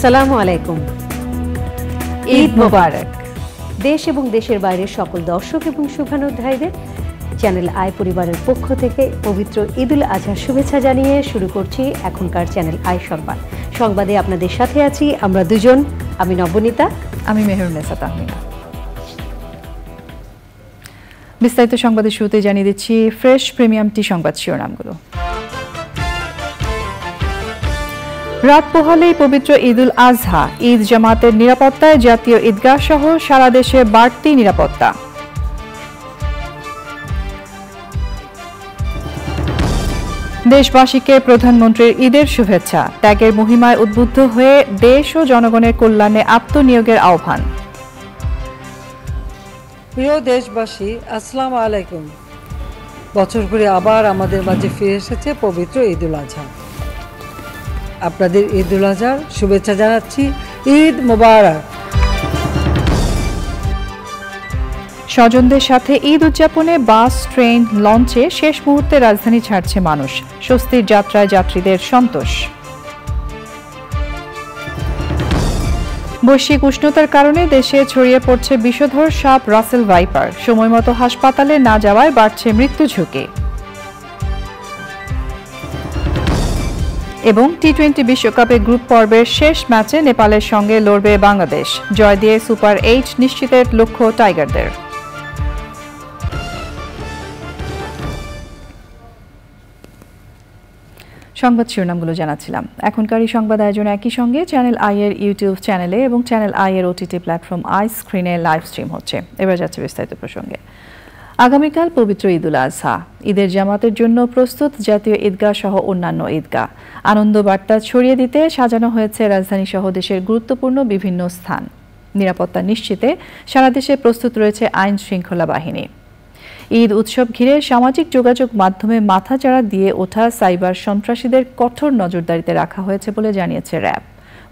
আসসালামু আলাইকুম ঈদ মোবারক দেশ এবং দেশের বাইরে সকল দর্শক এবং শুভানুধ্যায়ীদের চ্যানেল আই পরিবারের পক্ষ থেকে পবিত্র ঈদুল আজহার শুভেচ্ছা জানিয়ে শুরু করছি এখনকার চ্যানেল আই সংবাদ সংবাদে আপনাদের সাথে আছি আমরা দুজন আমি নবনীতা আমি মেহরুন্নেসা তাহমিনা বিস্তারিত সংবাদের শুরুতে জানিয়ে দিচ্ছি ফ্রেশ প্রিমিয়াম টি সংবাদ শিরোনামগুলো রাত পোহালেই পবিত্র ঈদুল আজহা ঈদ জামাতের নিরাপত্তায় জাতীয় ঈদগাহ সহ সারা দেশে বাড়তি নিরাপত্তা দেশবাসীকে প্রধানমন্ত্রীর ঈদের শুভেচ্ছা ত্যাগের মহিমায় উদ্বুদ্ধ হয়ে দেশ ও জনগণের কল্যাণে আত্মনিয়োগের আহ্বান প্রিয় দেশবাসী আসসালাম আলাইকুম বছর ঘুরে আবার আমাদের মাঝে ফিরে এসেছে পবিত্র ঈদুল আজহা আপনাদের ঈদুল আজহার শুভেচ্ছা জানাচ্ছি ঈদ মোবারক স্বজনদের সাথে ঈদ উদযাপনে বাস ট্রেন লঞ্চে শেষ মুহূর্তে রাজধানী ছাড়ছে মানুষ স্বস্তির যাত্রায় যাত্রীদের সন্তোষ বৈশ্বিক উষ্ণতার কারণে দেশে ছড়িয়ে পড়ছে বিষধর সাপ রাসেল ভাইপার সময়মতো হাসপাতালে না যাওয়ায় বাড়ছে মৃত্যু ঝুঁকি এবং টি টোয়েন্টি বিশ্বকাপে গ্রুপ পর্বের শেষ ম্যাচে নেপালের সঙ্গে লড়বে বাংলাদেশ জয় দিয়ে সুপার এইট নিশ্চিতের লক্ষ্য টাইগারদের সংবাদ শিরোনামগুলো জানাচ্ছিলাম এখনকার এই সংবাদ আয়োজন একই সঙ্গে চ্যানেল আই এর ইউটিউব চ্যানেলে এবং চ্যানেল আই এর ওটিটি প্ল্যাটফর্ম আই স্ক্রিনে লাইভ স্ট্রিম হচ্ছে এবার যাচ্ছে বিস্তারিত প্রসঙ্গে আগামীকাল পবিত্র ঈদুল আজহা ঈদের জামাতের জন্য প্রস্তুত জাতীয় ঈদগাহ সহ অন্যান্য ঈদগাহ আনন্দ বার্তা ছড়িয়ে দিতে সাজানো হয়েছে রাজধানী সহ দেশের গুরুত্বপূর্ণ বিভিন্ন স্থান নিরাপত্তা নিশ্চিতে সারা দেশে প্রস্তুত রয়েছে আইন শৃঙ্খলা বাহিনী ঈদ উৎসব ঘিরে সামাজিক যোগাযোগ মাধ্যমে মাথাচাড়া দিয়ে ওঠা সাইবার সন্ত্রাসীদের কঠোর নজরদারিতে রাখা হয়েছে বলে জানিয়েছে র্যাব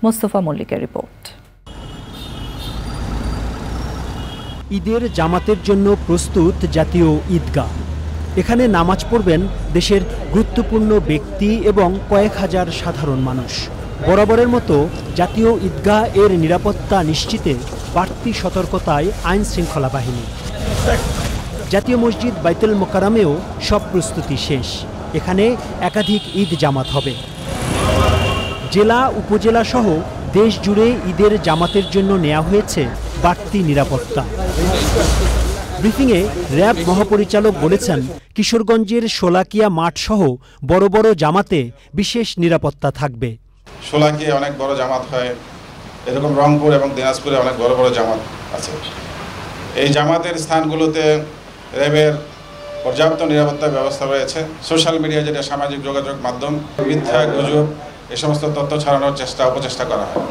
মোস্তফা মল্লিকের রিপোর্ট ঈদের জামাতের জন্য প্রস্তুত জাতীয় ঈদগাহ এখানে নামাজ পড়বেন দেশের গুরুত্বপূর্ণ ব্যক্তি এবং কয়েক হাজার সাধারণ মানুষ বরাবরের মতো জাতীয় ঈদগাহ এর নিরাপত্তা নিশ্চিতে বাড়তি সতর্কতায় আইন শৃঙ্খলা বাহিনী জাতীয় মসজিদ বাইতুল মোকারামেও সব প্রস্তুতি শেষ এখানে একাধিক ঈদ জামাত হবে জেলা উপজেলা সহ দেশ জুড়ে ঈদের জামাতের জন্য নেওয়া হয়েছে বাড়তি নিরাপত্তা ব্রিফিংয়ে র্যাব মহাপরিচালক বলেছেন কিশোরগঞ্জের শোলাকিয়া মাঠসহ বড় বড় জামাতে বিশেষ নিরাপত্তা থাকবে শোলাকিয়া অনেক বড় জামাত হয় এরকম রংপুর এবং দিনাজপুরে অনেক বড় বড় জামাত আছে এই জামাতের স্থানগুলোতে র্যাবের পর্যাপ্ত নিরাপত্তা ব্যবস্থা রয়েছে সোশ্যাল মিডিয়া যেটা সামাজিক যোগাযোগ মাধ্যম মিথ্যা গুজব এ সমস্ত তথ্য ছড়ানোর চেষ্টা উপচেষ্টা করা হয়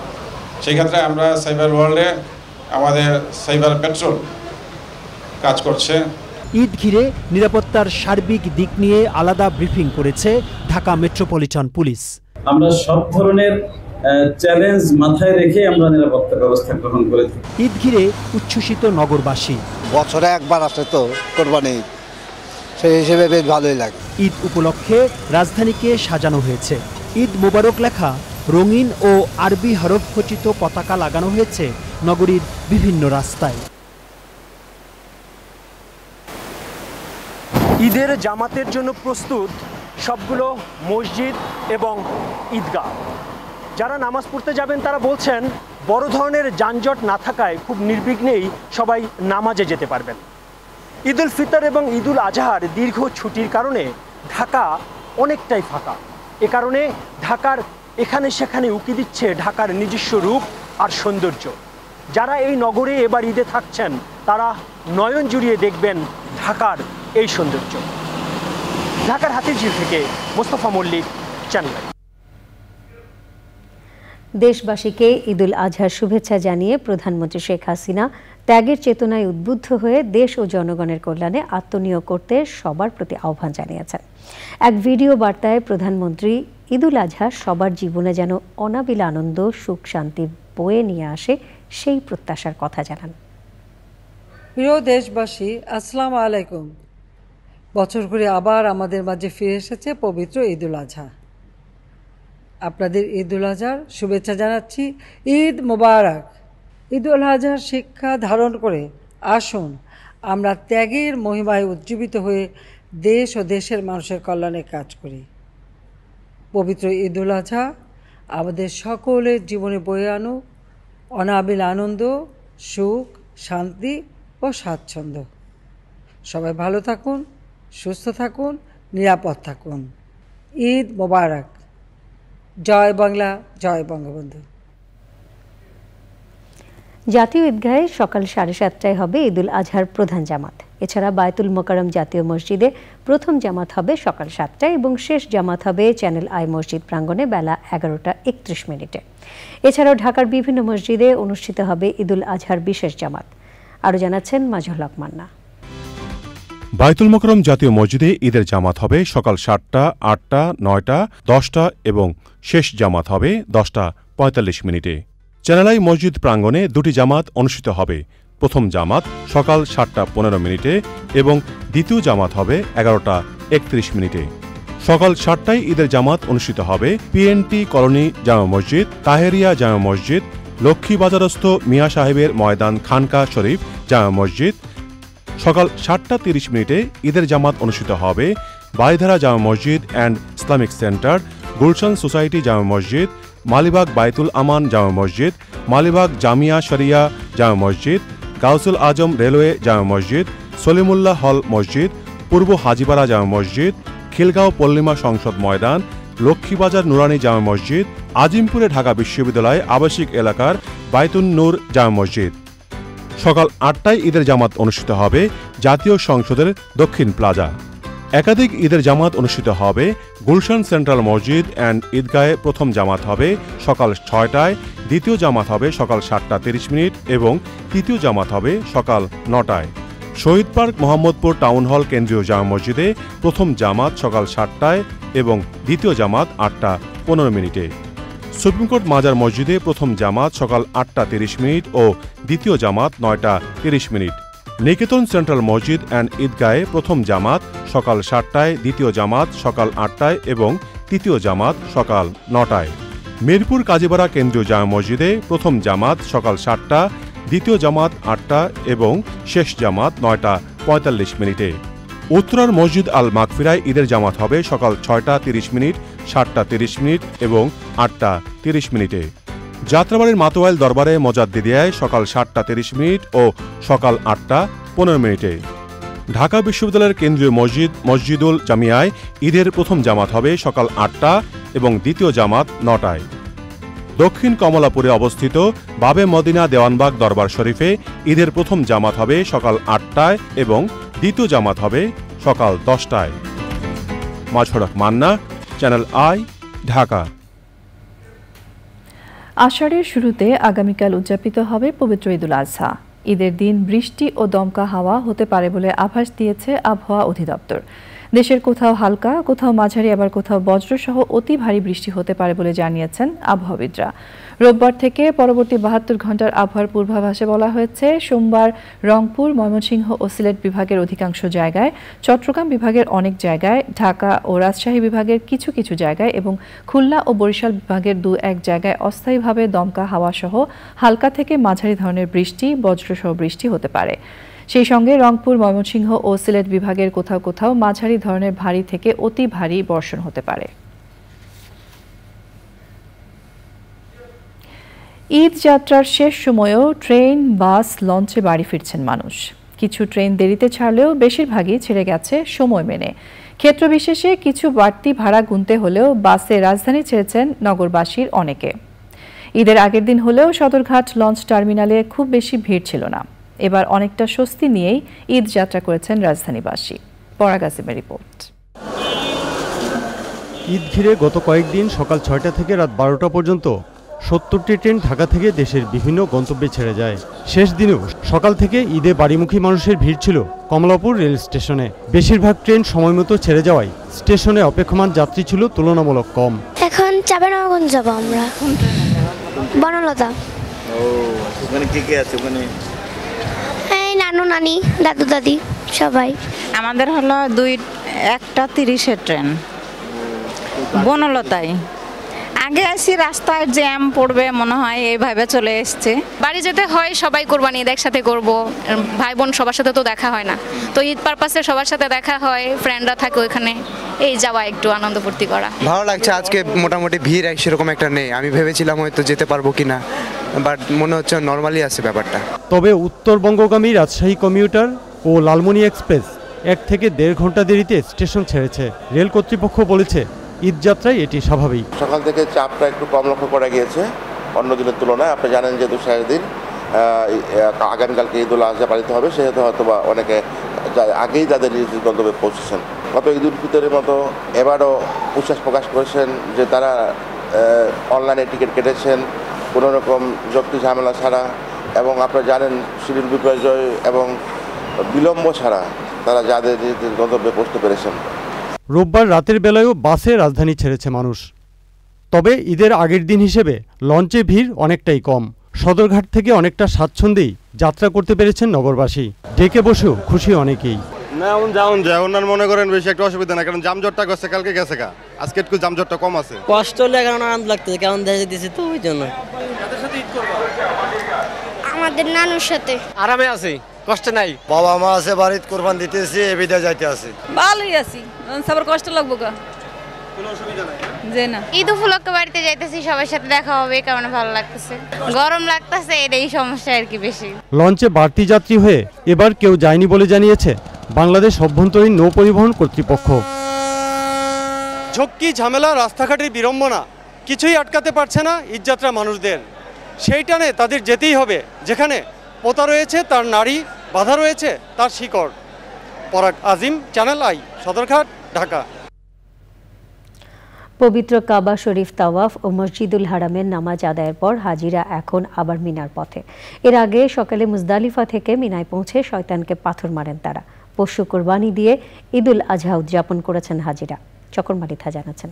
সেই ক্ষেত্রে আমরা সাইবার ওয়ার্ল্ডে আমাদের সাইবার পেট্রোল কাজ করছে ঈদ ঘিরে নিরাপত্তার সার্বিক দিক নিয়ে আলাদা ব্রিফিং করেছে ঢাকা মেট্রোপলিটন পুলিশ আমরা সব ধরনের চ্যালেঞ্জ মাথায় রেখে আমরা নিরাপত্তা ব্যবস্থা গ্রহণ করেছি ঈদ ঘিরে উচ্ছ্বসিত নগরবাসী বছরে একবার আসে তো কোরবানি সেই হিসেবে বেশ ভালোই লাগে ঈদ উপলক্ষে রাজধানীকে সাজানো হয়েছে ঈদ মোবারক লেখা রঙিন ও আরবি হরফ খচিত পতাকা লাগানো হয়েছে নগরীর বিভিন্ন রাস্তায় ঈদের জামাতের জন্য প্রস্তুত সবগুলো মসজিদ এবং ঈদগাহ যারা নামাজ পড়তে যাবেন তারা বলছেন বড় ধরনের যানজট না থাকায় খুব নির্বিঘ্নেই সবাই নামাজে যেতে পারবেন ঈদুল ফিতর এবং ঈদুল আজহার দীর্ঘ ছুটির কারণে ঢাকা অনেকটাই ফাঁকা এ কারণে ঢাকার এখানে সেখানে উকি দিচ্ছে ঢাকার নিজস্ব রূপ আর সৌন্দর্য যারা এই নগরে এবার ঈদে থাকছেন তারা নয়ন জুড়িয়ে দেখবেন ঢাকার এই সৌন্দর্য ঢাকার হাতিঝিল থেকে মোস্তফা মল্লিক চ্যানেল দেশবাসীকে ঈদুল আজহার শুভেচ্ছা জানিয়ে প্রধানমন্ত্রী শেখ হাসিনা ত্যাগের চেতনায় উদ্বুদ্ধ হয়ে দেশ ও জনগণের কল্যাণে আত্মনিয়োগ করতে সবার প্রতি আহ্বান জানিয়েছেন এক ভিডিও বার্তায় প্রধানমন্ত্রী ঈদুল আজহা সবার জীবনে যেন অনাবিল আনন্দ সুখ শান্তি বয়ে নিয়ে আসে সেই প্রত্যাশার কথা জানান প্রিয় দেশবাসী আসসালাম আলাইকুম বছর ঘুরে আবার আমাদের মাঝে ফিরে এসেছে পবিত্র ঈদুল আজহা আপনাদের ঈদুল আজহার শুভেচ্ছা জানাচ্ছি ঈদ মোবারক ঈদুল আজহার শিক্ষা ধারণ করে আসুন আমরা ত্যাগের মহিমায় উজ্জীবিত হয়ে দেশ ও দেশের মানুষের কল্যাণে কাজ করি পবিত্র ঈদুল আজহা আমাদের সকলের জীবনে বয়ে আনুক অনাবিল আনন্দ সুখ শান্তি ও স্বাচ্ছন্দ্য সবাই ভালো থাকুন সুস্থ থাকুন নিরাপদ থাকুন ঈদ মোবারক জয় বাংলা জয় বঙ্গবন্ধু জাতীয় ঈদগাহে সকাল সাড়ে সাতটায় হবে ঈদুল আজহার প্রধান জামাত এছাড়া বায়তুল মোকারম জাতীয় মসজিদে প্রথম জামাত হবে সকাল সাতটায় এবং শেষ জামাত হবে চ্যানেল আই মসজিদ প্রাঙ্গণে বেলা এগারোটা একত্রিশ মিনিটে এছাড়াও ঢাকার বিভিন্ন মসজিদে অনুষ্ঠিত হবে ঈদুল আজহার বিশেষ জামাত আরও জানাচ্ছেন মাঝুল হক মান্না বায়তুল মকরম জাতীয় মসজিদে ঈদের জামাত হবে সকাল সাতটা আটটা নয়টা দশটা এবং শেষ জামাত হবে দশটা পঁয়তাল্লিশ মিনিটে চেনালাই মসজিদ প্রাঙ্গণে দুটি জামাত অনুষ্ঠিত হবে প্রথম জামাত সকাল সাতটা পনেরো মিনিটে এবং দ্বিতীয় জামাত হবে এগারোটা একত্রিশ মিনিটে সকাল সাতটায় ঈদের জামাত অনুষ্ঠিত হবে পিএনটি কলোনি জামা মসজিদ তাহেরিয়া জামা মসজিদ লক্ষ্মীবাজারস্থ মিয়া সাহেবের ময়দান খানকা শরীফ জামা মসজিদ সকাল সাতটা তিরিশ মিনিটে ঈদের জামাত অনুষ্ঠিত হবে বাইধারা জামা মসজিদ and Islamic centre Gulshan society জামা মসজিদ মালিবাগ বাইতুল আমান জামা মসজিদ মালিবাগ জামিয়া শরিয়া জামা মসজিদ গাউসুল আজম রেলওয়ে জামা মসজিদ সলিমুল্লাহ হল মসজিদ পূর্ব হাজিপাড়া জামা মসজিদ খিলগাঁও পল্লিমা সংসদ ময়দান লক্ষ্মীবাজার নুরানি জামা মসজিদ আজিমপুরে ঢাকা বিশ্ববিদ্যালয়ে আবাসিক এলাকার বাইতুন নূর জামা মসজিদ সকাল আটটায় ঈদের জামাত অনুষ্ঠিত হবে জাতীয় সংসদের দক্ষিণ প্লাজা একাধিক ঈদের জামাত অনুষ্ঠিত হবে গুলশান সেন্ট্রাল মসজিদ অ্যান্ড ঈদগাহে প্রথম জামাত হবে সকাল ছয়টায় দ্বিতীয় জামাত হবে সকাল সাতটা তিরিশ মিনিট এবং তৃতীয় জামাত হবে সকাল নটায় শহীদ পার্ক মোহাম্মদপুর টাউন হল কেন্দ্রীয় জামা মসজিদে প্রথম জামাত সকাল সাতটায় এবং দ্বিতীয় জামাত আটটা পনেরো মিনিটে সুপ্রিম কোর্ট মাজার মসজিদে প্রথম জামাত সকাল আটটা তিরিশ মিনিট ও দ্বিতীয় জামাত নয়টা তিরিশ মিনিট নিকেতন সেন্ট্রাল মসজিদ অ্যান্ড ঈদগায়ে প্রথম জামাত সকাল সাতটায় দ্বিতীয় জামাত সকাল আটটায় এবং তৃতীয় জামাত সকাল নটায় মিরপুর কাজীপাড়া কেন্দ্রীয় জামা মসজিদে প্রথম জামাত সকাল সাতটা দ্বিতীয় জামাত আটটা এবং শেষ জামাত নয়টা পঁয়তাল্লিশ মিনিটে উত্তরার মসজিদ আল মাকফিরায় ঈদের জামাত হবে সকাল ছয়টা তিরিশ মিনিট সাতটা তিরিশ মিনিট এবং আটটা তিরিশ মিনিটে যাত্রাবাড়ির মাতোয়াইল দরবারে দিদিয়ায় সকাল সাতটা তিরিশ মিনিট ও সকাল আটটা পনেরো মিনিটে ঢাকা বিশ্ববিদ্যালয়ের কেন্দ্রীয় মসজিদ মসজিদুল জামিয়ায় ঈদের প্রথম জামাত হবে সকাল আটটা এবং দ্বিতীয় জামাত নটায় দক্ষিণ কমলাপুরে অবস্থিত বাবে মদিনা দেওয়ানবাগ দরবার শরীফে ঈদের প্রথম জামাত হবে সকাল আটটায় এবং দ্বিতীয় জামাত হবে সকাল দশটায় মাছড়ক মান্না চ্যানেল আই ঢাকা আষাঢ়ের শুরুতে আগামীকাল উদযাপিত হবে পবিত্র ঈদুল আজহা ঈদের দিন বৃষ্টি ও দমকা হাওয়া হতে পারে বলে আভাস দিয়েছে আবহাওয়া অধিদপ্তর দেশের কোথাও হালকা কোথাও মাঝারি আবার কোথাও বজ্রসহ অতি ভারী বৃষ্টি হতে পারে বলে জানিয়েছেন আবহাওয়িদরা রোববার থেকে পরবর্তী বাহাত্তর ঘন্টার আবহাওয়ার পূর্বাভাসে বলা হয়েছে সোমবার রংপুর ময়মনসিংহ ও সিলেট বিভাগের অধিকাংশ জায়গায় চট্টগ্রাম বিভাগের অনেক জায়গায় ঢাকা ও রাজশাহী বিভাগের কিছু কিছু জায়গায় এবং খুলনা ও বরিশাল বিভাগের দু এক জায়গায় অস্থায়ীভাবে দমকা হাওয়াসহ হালকা থেকে মাঝারি ধরনের বৃষ্টি বজ্রসহ বৃষ্টি হতে পারে সেই সঙ্গে রংপুর ময়মনসিংহ ও সিলেট বিভাগের কোথাও কোথাও মাঝারি ধরনের ভারী থেকে অতি ভারী বর্ষণ হতে পারে ঈদ যাত্রার শেষ সময়েও ট্রেন বাস লঞ্চে বাড়ি ফিরছেন মানুষ কিছু ট্রেন দেরিতে ছাড়লেও বেশিরভাগই ছেড়ে গেছে সময় মেনে ক্ষেত্রবিশেষে কিছু বাড়তি ভাড়া গুনতে হলেও বাসে রাজধানী ছেড়েছেন নগরবাসীর অনেকে ঈদের আগের দিন হলেও সদরঘাট লঞ্চ টার্মিনালে খুব বেশি ভিড় ছিল না এবার অনেকটা স্বস্তি নিয়েই ঈদ যাত্রা করেছেন রাজধানীবাসী পরাগাসিমের রিপোর্ট ঈদ ঘিরে গত কয়েকদিন সকাল ছয়টা থেকে রাত বারোটা পর্যন্ত সত্তরটি ট্রেন ঢাকা থেকে দেশের বিভিন্ন গন্তব্যে ছেড়ে যায় শেষ দিনেও সকাল থেকে ঈদে বাড়িমুখী মানুষের ভিড় ছিল কমলাপুর রেল স্টেশনে বেশিরভাগ ট্রেন সময়মতো ছেড়ে যাওয়ায় স্টেশনে অপেক্ষমান যাত্রী ছিল তুলনামূলক কম এখন চাপেনগঞ্জ যাব আমরা বনলতা নানু নানি দাদু দাদি সবাই আমাদের হলো দুই একটা তিরিশের ট্রেন বনলতায় আগে আসি রাস্তায় জ্যাম পড়বে মনে হয় এইভাবে চলে এসছে বাড়ি যেতে হয় সবাই কোরবানি ঈদ একসাথে করবো ভাই বোন সবার সাথে তো দেখা হয় না তো ঈদ পারপাসে সবার সাথে দেখা হয় ফ্রেন্ডরা থাকে ওইখানে এই যাওয়া একটু আনন্দ ফুর্তি করা ভালো লাগছে আজকে মোটামুটি ভিড় সেরকম একটা নেই আমি ভেবেছিলাম হয়তো যেতে পারবো কিনা বাট মনে হচ্ছে নর্মালি আছে ব্যাপারটা তবে উত্তরবঙ্গগামী রাজশাহী কমিউটার ও লালমনি এক্সপ্রেস এক থেকে দেড় ঘন্টা দেরিতে স্টেশন ছেড়েছে রেল কর্তৃপক্ষ বলেছে ঈদযাত্রায় এটি স্বাভাবিক সকাল থেকে চাপটা একটু কম লক্ষ্য করা গিয়েছে অন্য দিনের তুলনায় আপনি জানেন যে দু দিন আগামীকালকে ঈদুল আজহা পালিত হবে সেহেতু হয়তো বা অনেকে আগেই তাদের নিজ গন্তব্যে পৌঁছেছেন গত ঈদ উল ফিতরের মতো এবারও উচ্ছ্বাস প্রকাশ করেছেন যে তারা অনলাইনে টিকিট কেটেছেন কোনো রকম যক্তি ঝামেলা ছাড়া এবং আপনারা জানেন শিডিউল বিপর্যয় এবং বিলম্ব ছাড়া তারা যাদের গন্তব্যে পৌঁছতে পেরেছেন রোববার রাতের বেলায়ও বাসে রাজধানী ছেড়েছে মানুষ তবে ঈদের আগের দিন হিসেবে লঞ্চে ভিড় অনেকটাই কম সদরঘাট থেকে অনেকটা স্বাচ্ছন্দ্যেই যাত্রা করতে পেরেছেন নগরবাসী ডেকে বসেও খুশি অনেকেই না মনে করেন বেশি অসুবিধা কারণ গেছে কালকে গেছে কা আজকে একটু কম আছে কষ্ট হলে আনন্দ আমাদের নানুর সাথে আরামে আছি কষ্ট নাই বাবা মা আছে বাড়িতে কোরবান দিতেছি এ বিদায় যাইতে আছি ভালোই আছি সবার কষ্ট লাগবো গা ঈদ উপলক্ষে বাড়িতে যাইতেছি সবার সাথে দেখা হবে কারণ ভালো লাগতেছে গরম লাগতেছে এটাই সমস্যা আর কি বেশি লঞ্চে বাড়তি যাত্রী হয়ে এবার কেউ যায়নি বলে জানিয়েছে বাংলাদেশ অভ্যন্তরীণ নৌ পরিবহন কর্তৃপক্ষ ঝক্কি ঝামেলা রাস্তাঘাটের বিড়ম্বনা কিছুই আটকাতে পারছে না ঈদযাত্রা মানুষদের সেই টানে তাদের যেতেই হবে যেখানে পোতা রয়েছে তার নারী বাধা রয়েছে তার শিকড় পরাগ আজিম চ্যানেল আই সদরঘাট ঢাকা পবিত্র কাবা শরীফ তাওয়াফ ও মসজিদুল হারামের নামাজ আদায়ের পর হাজিরা এখন আবার মিনার পথে এর আগে সকালে মুজদালিফা থেকে মিনায় পৌঁছে শয়তানকে পাথর মারেন তারা পশু কোরবানি দিয়ে ঈদুল আজহা উদযাপন করেছেন হাজিরা চকরমালিথা জানাচ্ছেন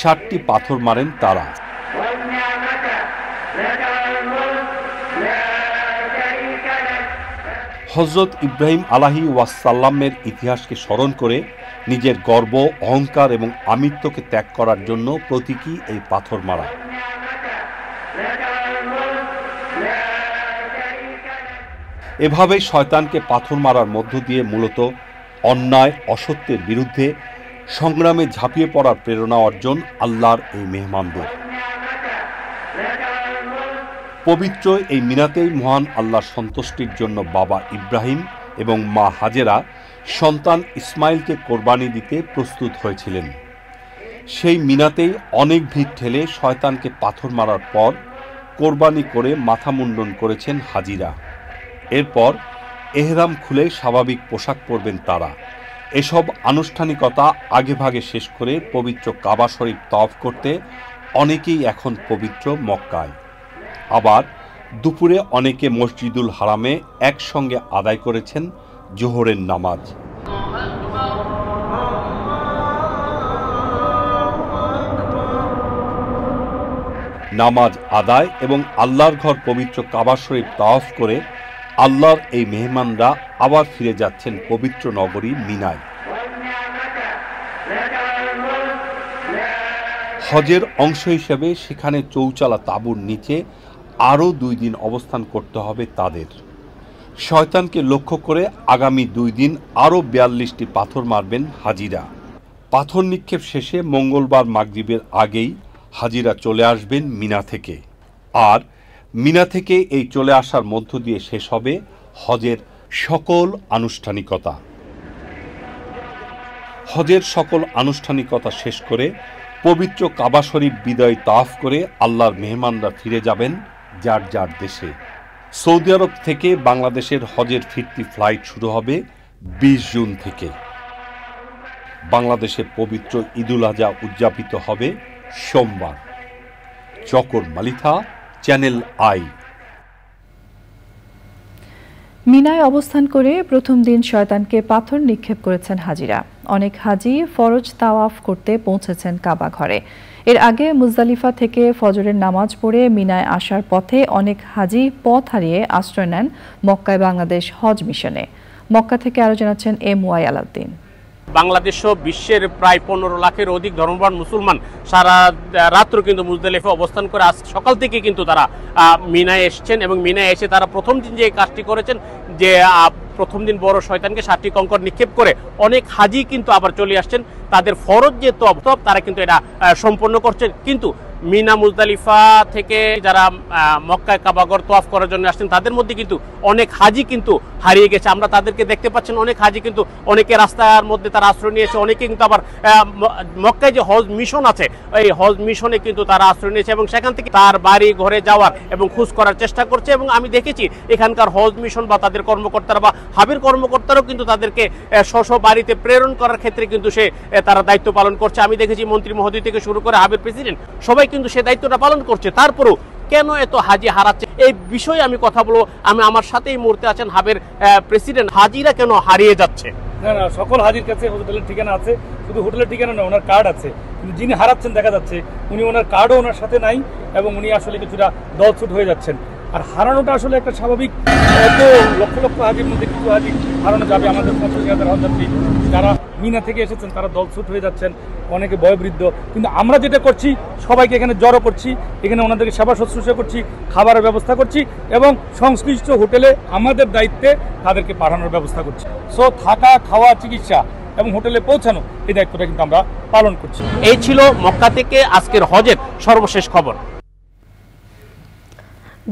ষাটটি পাথর মারেন তারা হজরত ইব্রাহিম আলাহি ওয়াসাল্লামের ইতিহাসকে স্মরণ করে নিজের গর্ব অহংকার এবং আমিত্বকে ত্যাগ করার জন্য প্রতীকী এই পাথর মারা এভাবেই শয়তানকে পাথর মারার মধ্য দিয়ে মূলত অন্যায় অসত্যের বিরুদ্ধে সংগ্রামে ঝাঁপিয়ে পড়ার প্রেরণা অর্জন আল্লাহর এই মেহমানদের পবিত্র এই মিনাতেই মহান আল্লাহর সন্তুষ্টির জন্য বাবা ইব্রাহিম এবং মা হাজেরা সন্তান ইসমাইলকে কোরবানি দিতে প্রস্তুত হয়েছিলেন সেই মিনাতেই অনেক ভিড় ঠেলে শয়তানকে পাথর মারার পর কোরবানি করে মাথা মুন্ডন করেছেন হাজিরা এরপর এহরাম খুলে স্বাভাবিক পোশাক পরবেন তারা এসব আনুষ্ঠানিকতা আগেভাগে শেষ করে পবিত্র কাবা শরীফ তফ করতে অনেকেই এখন পবিত্র মক্কায় আবার দুপুরে অনেকে মসজিদুল হারামে একসঙ্গে আদায় করেছেন জোহরের নামাজ নামাজ আদায় এবং আল্লাহর ঘর পবিত্র কাবা শরীফ তাওয়াফ করে আল্লাহর এই মেহমানরা আবার ফিরে যাচ্ছেন পবিত্র নগরী মিনায় হজের অংশ হিসেবে সেখানে চৌচালা তাঁবুর নিচে আরও দুই দিন অবস্থান করতে হবে তাদের শয়তানকে লক্ষ্য করে আগামী দুই দিন আরও বিয়াল্লিশটি পাথর মারবেন হাজিরা পাথর নিক্ষেপ শেষে মঙ্গলবার মাগরীবের আগেই হাজিরা চলে আসবেন মিনা থেকে আর মিনা থেকে এই চলে আসার মধ্য দিয়ে শেষ হবে হজের সকল আনুষ্ঠানিকতা হজের সকল আনুষ্ঠানিকতা শেষ করে পবিত্র কাবা শরীফ বিদায় তাফ করে আল্লাহর মেহমানরা ফিরে যাবেন যার যার দেশে সৌদি আরব থেকে বাংলাদেশের হজের ফিরতি ফ্লাইট শুরু হবে বিশ জুন থেকে বাংলাদেশে পবিত্র ঈদুল আজহা উদযাপিত হবে সোমবার চকর মালিথা চ্যানেল আই মিনায় অবস্থান করে প্রথম দিন শয়তানকে পাথর নিক্ষেপ করেছেন হাজিরা অনেক হাজি ফরজ তাওয়াফ করতে পৌঁছেছেন কাবা ঘরে এর আগে মুজদালিফা থেকে ফজরের নামাজ পড়ে মিনায় আসার পথে অনেক হাজি পথ হারিয়ে আশ্রয় নেন মক্কায় বাংলাদেশ হজ মিশনে মক্কা থেকে আরো জানাচ্ছেন এম ওয়াই আলাউদ্দিন বাংলাদেশ বিশ্বের প্রায় পনেরো লাখের অধিক ধর্মবান মুসলমান সারা রাত্র কিন্তু মুজদালিফে অবস্থান করে আজ সকাল থেকে কিন্তু তারা মিনায় এসছেন এবং মিনায় এসে তারা প্রথম দিন যে কাজটি করেছেন যে প্রথম দিন বড় শয়তানকে সাতটি কঙ্কর নিক্ষেপ করে অনেক হাজি কিন্তু আবার চলে আসছেন তাদের ফরজ যে তব তারা কিন্তু এটা সম্পন্ন করছেন কিন্তু মিনা মুজদালিফা থেকে যারা মক্কায় কাবাগর তোয়াফ করার জন্য আসছেন তাদের মধ্যে কিন্তু অনেক হাজি কিন্তু হারিয়ে গেছে আমরা তাদেরকে দেখতে পাচ্ছেন অনেক হাজি কিন্তু অনেকে রাস্তার মধ্যে তারা আশ্রয় নিয়েছে অনেকে কিন্তু আবার মক্কায় যে হজ মিশন আছে এই হজ মিশনে কিন্তু তারা আশ্রয় নিয়েছে এবং সেখান থেকে তার বাড়ি ঘরে যাওয়ার এবং খোঁজ করার চেষ্টা করছে এবং আমি দেখেছি এখানকার হজ মিশন বা তাদের কর্মকর্তারা বা হাবির কর্মকর্তারাও কিন্তু তাদেরকে স্ব বাড়িতে প্রেরণ করার ক্ষেত্রে কিন্তু সে তারা দায়িত্ব পালন করছে আমি দেখেছি মন্ত্রী মহোদয় থেকে শুরু করে হাবির প্রেসিডেন্ট সবাই কিন্তু সে দায়িত্বটা পালন করছে তারপরও কেন এত হাজি হারাচ্ছে এই বিষয়ে আমি কথা বলবো আমি আমার সাথে এই মুহূর্তে আছেন হাবের প্রেসিডেন্ট হাজিরা কেন হারিয়ে যাচ্ছে সকল হাজির কাছে হোটেলের ঠিকানা আছে শুধু হোটেলের ঠিকানা নয় ওনার কার্ড আছে কিন্তু যিনি হারাচ্ছেন দেখা যাচ্ছে উনি ওনার কার্ডও ওনার সাথে নাই এবং উনি আসলে কিছুটা দলছুট হয়ে যাচ্ছেন আর হারানোটা আসলে একটা স্বাভাবিক এত লক্ষ লক্ষ হাজির মধ্যে কিছু হাজির হারানো যাবে আমাদের পঞ্চাশ হাজার হজ যারা মিনা থেকে এসেছেন তারা দলছুট হয়ে যাচ্ছেন অনেকে বয়োবৃদ্ধ কিন্তু আমরা যেটা করছি সবাইকে এখানে জড়ো করছি এখানে ওনাদেরকে সেবা শুশ্রূষা করছি খাবারের ব্যবস্থা করছি এবং সংশ্লিষ্ট হোটেলে আমাদের দায়িত্বে তাদেরকে পাঠানোর ব্যবস্থা করছি সো থাকা খাওয়া চিকিৎসা এবং হোটেলে পৌঁছানো এই দায়িত্বটা কিন্তু আমরা পালন করছি এই ছিল মক্কা থেকে আজকের হজের সর্বশেষ খবর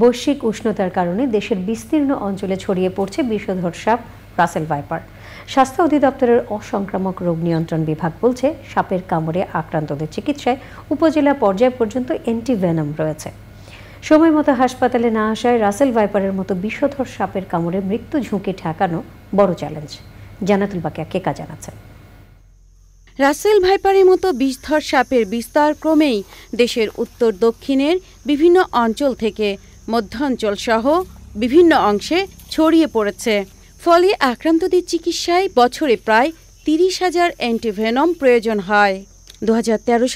বৈশ্বিক উষ্ণতার কারণে দেশের বিস্তীর্ণ অঞ্চলে ছড়িয়ে পড়ছে বিষধর সাপ রাসেল ভাইপার স্বাস্থ্য অধিদপ্তরের অসংক্রামক রোগ নিয়ন্ত্রণ বিভাগ বলছে সাপের কামড়ে আক্রান্তদের চিকিৎসায় উপজেলা পর্যায় পর্যন্ত অ্যান্টিভেনম রয়েছে সময় মতো হাসপাতালে না আসায় রাসেল ভাইপারের মতো বিষধর সাপের কামড়ে মৃত্যু ঝুঁকি ঠেকানো বড় চ্যালেঞ্জ জানাতুল বাকিয়া কেকা জানাচ্ছেন রাসেল ভাইপারের মতো বিষধর সাপের বিস্তার ক্রমেই দেশের উত্তর দক্ষিণের বিভিন্ন অঞ্চল থেকে মধ্যাঞ্চল সহ বিভিন্ন অংশে ছড়িয়ে পড়েছে ফলে আক্রান্তদের চিকিৎসায় বছরে প্রায় তিরিশ হাজার অ্যান্টিভেনম প্রয়োজন হয় দু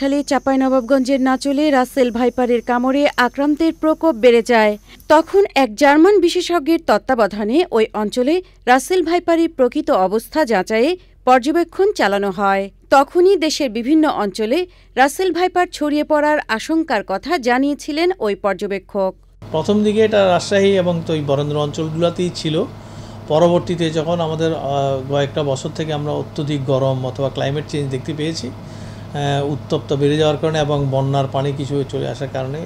সালে চাঁপাইনবাবগঞ্জের নাচলে রাসেল ভাইপারের কামড়ে আক্রান্তের প্রকোপ বেড়ে যায় তখন এক জার্মান বিশেষজ্ঞের তত্ত্বাবধানে ওই অঞ্চলে রাসেল ভাইপারের প্রকৃত অবস্থা যাচাইয়ে পর্যবেক্ষণ চালানো হয় তখনই দেশের বিভিন্ন অঞ্চলে রাসেল ভাইপার ছড়িয়ে পড়ার আশঙ্কার কথা জানিয়েছিলেন ওই পর্যবেক্ষক প্রথম দিকে এটা রাজশাহী এবং তো বরেন্দ্র অঞ্চলগুলোতেই ছিল পরবর্তীতে যখন আমাদের কয়েকটা বছর থেকে আমরা অত্যধিক গরম অথবা ক্লাইমেট চেঞ্জ দেখতে পেয়েছি উত্তপ্ত বেড়ে যাওয়ার কারণে এবং বন্যার পানি কিছু চলে আসার কারণে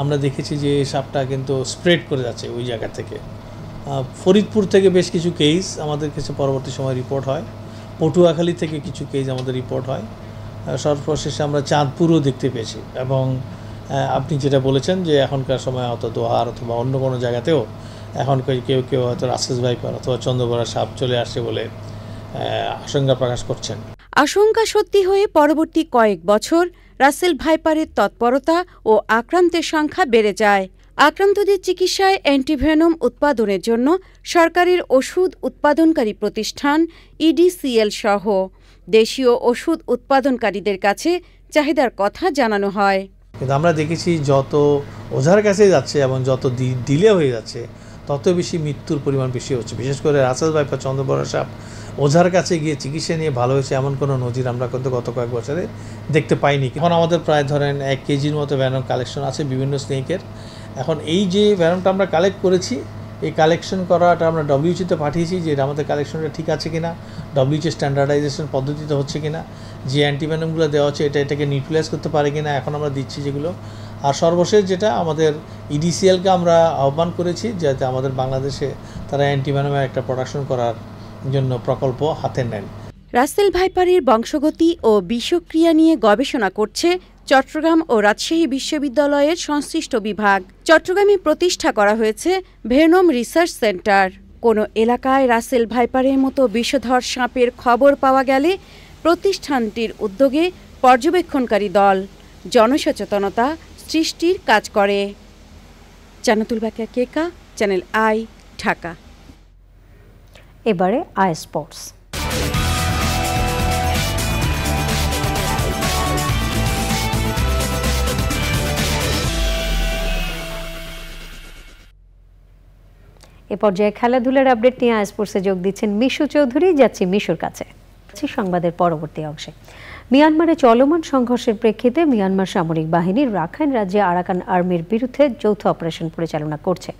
আমরা দেখেছি যে এই সাপটা কিন্তু স্প্রেড করে যাচ্ছে ওই জায়গা থেকে ফরিদপুর থেকে বেশ কিছু কেস আমাদের কাছে পরবর্তী সময় রিপোর্ট হয় পটুয়াখালী থেকে কিছু কেস আমাদের রিপোর্ট হয় সর্বশেষে আমরা চাঁদপুরও দেখতে পেয়েছি এবং আপনি যেটা বলেছেন যে এখনকার সময় হয়তো দোহার অথবা অন্য কোনো জায়গাতেও এখন কেউ কেউ হয়তো রাসেস ভাইপার অথবা চন্দ্রবরা সাপ চলে আসে বলে আশঙ্কা প্রকাশ করছেন আশঙ্কা সত্যি হয়ে পরবর্তী কয়েক বছর রাসেল ভাইপারের তৎপরতা ও আক্রান্তের সংখ্যা বেড়ে যায় আক্রান্তদের চিকিৎসায় অ্যান্টিভেনম উৎপাদনের জন্য সরকারের ওষুধ উৎপাদনকারী প্রতিষ্ঠান ইডিসিএল e সহ দেশীয় ওষুধ উৎপাদনকারীদের কাছে চাহিদার কথা জানানো হয় কিন্তু আমরা দেখেছি যত ওঝার কাছে যাচ্ছে এবং যত ডিলে হয়ে যাচ্ছে তত বেশি মৃত্যুর পরিমাণ বেশি হচ্ছে বিশেষ করে রাসাদ বা চন্দ্রবরা সাপ ওঝার কাছে গিয়ে চিকিৎসা নিয়ে ভালো হয়েছে এমন কোনো নজির আমরা কিন্তু গত কয়েক বছরে দেখতে পাইনি এখন আমাদের প্রায় ধরেন এক কেজির মতো ব্যানম কালেকশন আছে বিভিন্ন স্নেকের এখন এই যে ব্যানমটা আমরা কালেক্ট করেছি এই কালেকশন করাটা আমরা ডব্লিউচিতে পাঠিয়েছি যে আমাদের কালেকশনটা ঠিক আছে কিনা ডব্লিউচি স্ট্যান্ডার্ডাইজেশন পদ্ধতিতে হচ্ছে কিনা যে অ্যান্টিভ্যানমগুলো দেওয়া হচ্ছে এটা এটাকে নিউট্রিলাইজ করতে পারে কিনা এখন আমরা দিচ্ছি যেগুলো আর সর্বশেষ যেটা আমাদের ইডিসিএলকে e আমরা আহ্বান করেছি যাতে আমাদের বাংলাদেশে তারা অ্যান্টিভ্যানোমের একটা প্রোডাকশন করার জন্য প্রকল্প হাতে নেন রাসেল ভাইপারের বংশগতি ও বিষক্রিয়া নিয়ে গবেষণা করছে চট্টগ্রাম ও রাজশাহী বিশ্ববিদ্যালয়ের সংশ্লিষ্ট বিভাগ চট্টগ্রামে প্রতিষ্ঠা করা হয়েছে ভেনম রিসার্চ সেন্টার কোনো এলাকায় রাসেল ভাইপারের মতো বিষধর সাপের খবর পাওয়া গেলে প্রতিষ্ঠানটির উদ্যোগে পর্যবেক্ষণকারী দল জনসচেতনতা সৃষ্টির কাজ করে জানাতুল বাকিয়া কেকা চ্যানেল আই ঢাকা এবারে আই স্পোর্টস এ পর্যায়ে খেলাধুলার আপডেট নিয়ে আই স্পোর্টসে যোগ দিচ্ছেন মিশু চৌধুরী যাচ্ছি মিশুর কাছে সংবাদের পরবর্তী অংশে মিয়ানমারে চলমান সংঘর্ষের প্রেক্ষিতে মিয়ানমার সামরিক বাহিনী রাখাইন রাজ্যে আরাকান আর্মির বিরুদ্ধে যৌথ অপারেশন পরিচালনা করছে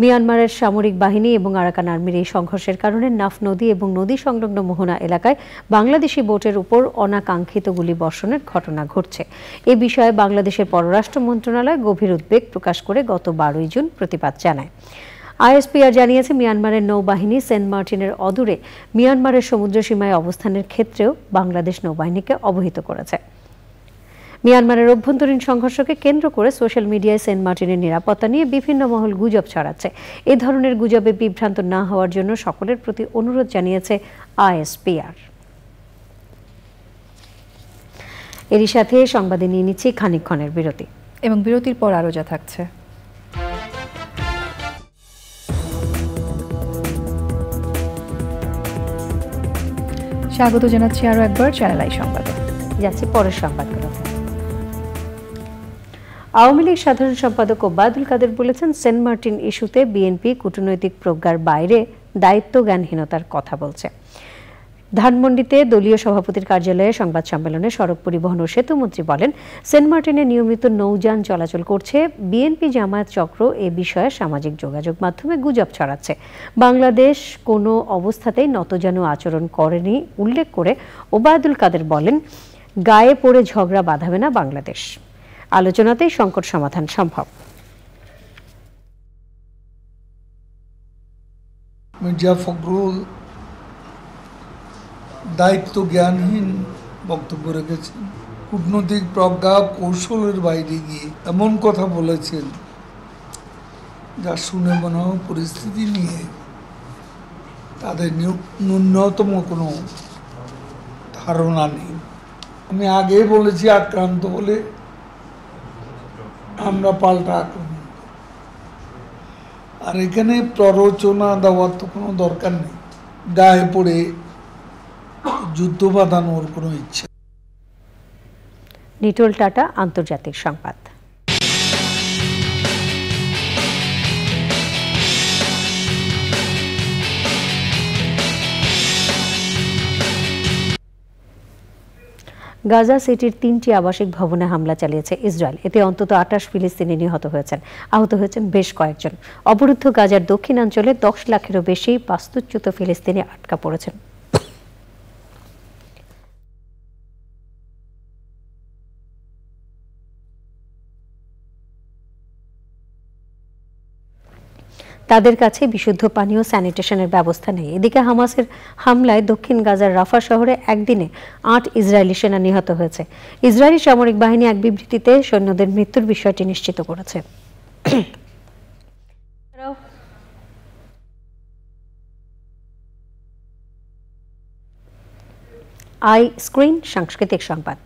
মিয়ানমারের সামরিক বাহিনী এবং আরাকান আর্মির এই সংঘর্ষের কারণে নাফ নদী এবং নদী সংলগ্ন মোহনা এলাকায় বাংলাদেশি বোটের উপর অনাকাঙ্ক্ষিত গুলি বর্ষণের ঘটনা ঘটছে এ বিষয়ে বাংলাদেশের পররাষ্ট্র মন্ত্রণালয় গভীর উদ্বেগ প্রকাশ করে গত বারোই জুন প্রতিবাদ জানায় আইএসপিআর জানিয়েছে মিয়ানমারের নৌবাহিনী সেন্ট মার্টিনের অদূরে মিয়ানমারের সমুদ্র সীমায় অবস্থানের ক্ষেত্রেও বাংলাদেশ নৌবাহিনীকে অবহিত করেছে মিয়ানমারের অভ্যন্তরীণ সংঘর্ষকে কেন্দ্র করে সোশ্যাল মিডিয়ায় সেন্ট মার্টিনের নিরাপত্তা নিয়ে বিভিন্ন মহল গুজব ছড়াচ্ছে এ ধরনের গুজবে বিভ্রান্ত না হওয়ার জন্য সকলের প্রতি অনুরোধ জানিয়েছে আইএসপিআর এরই সাথে সংবাদে নিয়ে নিচ্ছি খানিক্ষণের বিরতি এবং বিরতির পর আরও যা থাকছে স্বাগত জানাচ্ছি আরও একবার চ্যানেল আই সংবাদে যাচ্ছি পরের সংবাদগুলো আওয়ামী লীগ সাধারণ সম্পাদক ওবায়দুল কাদের বলেছেন সেন্ট মার্টিন ইস্যুতে বিএনপি কূটনৈতিক প্রজ্ঞার বাইরে দায়িত্ব জ্ঞানহীনতার কথা বলছে ধানমন্ডিতে দলীয় সভাপতির কার্যালয়ে সংবাদ সম্মেলনে সড়ক পরিবহন ও সেতু মন্ত্রী বলেন সেন্ট মার্টিনে নিয়মিত নৌযান চলাচল করছে বিএনপি জামায়াত চক্র এ বিষয়ে সামাজিক যোগাযোগ মাধ্যমে গুজব ছড়াচ্ছে বাংলাদেশ কোনো অবস্থাতেই নতজানু আচরণ করেনি উল্লেখ করে ওবায়দুল কাদের বলেন গায়ে পড়ে ঝগড়া বাঁধাবে না বাংলাদেশ আলোচনাতেই সংকট সমাধান সম্ভব মির্জা ফখরুল দায়িত্ব জ্ঞানহীন বক্তব্য রেখেছেন কূটনৈতিক প্রজ্ঞা কৌশলের বাইরে গিয়ে এমন কথা বলেছেন যা শুনে মনে হয় পরিস্থিতি নিয়ে তাদের ন্যূনতম কোনো ধারণা নেই আমি আগে বলেছি আক্রান্ত হলে আমরা পাল্টা আক্রমণ আর এখানে প্ররোচনা দেওয়ার তো কোনো দরকার নেই গায়ে পড়ে যুদ্ধ বাঁধানোর কোনো ইচ্ছে নিটল টাটা আন্তর্জাতিক সংবাদ গাজা সিটির তিনটি আবাসিক ভবনে হামলা চালিয়েছে ইসরায়েল এতে অন্তত আটাশ ফিলিস্তিনি নিহত হয়েছেন আহত হয়েছেন বেশ কয়েকজন অবরুদ্ধ গাজার দক্ষিণাঞ্চলে দশ লাখেরও বেশি বাস্তুচ্যুত ফিলিস্তিনি আটকা পড়েছেন তাদের কাছে বিশুদ্ধ পানি ও স্যানিটেশনের ব্যবস্থা নেই এদিকে হামাসের হামলায় দক্ষিণ গাজার রাফা শহরে একদিনে আট ইসরায়েলি সেনা নিহত হয়েছে ইসরায়েলি সামরিক বাহিনী এক বিবৃতিতে সৈন্যদের মৃত্যুর বিষয়টি নিশ্চিত করেছে আই স্ক্রিন সাংস্কৃতিক সংবাদ